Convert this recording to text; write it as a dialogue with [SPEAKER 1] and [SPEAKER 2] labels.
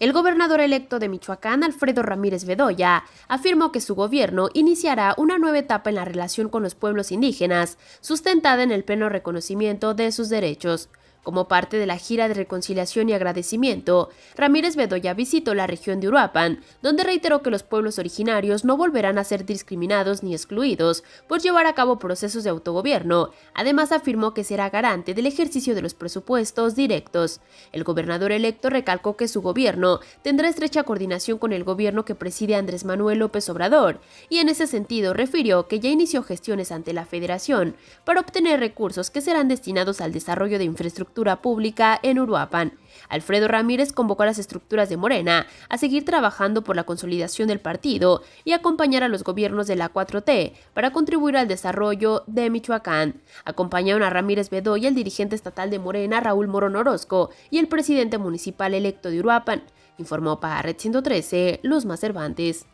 [SPEAKER 1] El gobernador electo de Michoacán, Alfredo Ramírez Bedoya, afirmó que su gobierno iniciará una nueva etapa en la relación con los pueblos indígenas, sustentada en el pleno reconocimiento de sus derechos. Como parte de la gira de reconciliación y agradecimiento, Ramírez Bedoya visitó la región de Uruapan, donde reiteró que los pueblos originarios no volverán a ser discriminados ni excluidos por llevar a cabo procesos de autogobierno. Además afirmó que será garante del ejercicio de los presupuestos directos. El gobernador electo recalcó que su gobierno tendrá estrecha coordinación con el gobierno que preside Andrés Manuel López Obrador, y en ese sentido refirió que ya inició gestiones ante la federación para obtener recursos que serán destinados al desarrollo de infraestructura Pública en Uruapan. Alfredo Ramírez convocó a las estructuras de Morena a seguir trabajando por la consolidación del partido y acompañar a los gobiernos de la 4T para contribuir al desarrollo de Michoacán. Acompañaron a Ramírez Bedoya, el dirigente estatal de Morena, Raúl Morón Orozco, y el presidente municipal electo de Uruapan, informó para Red 113 Luzma Cervantes.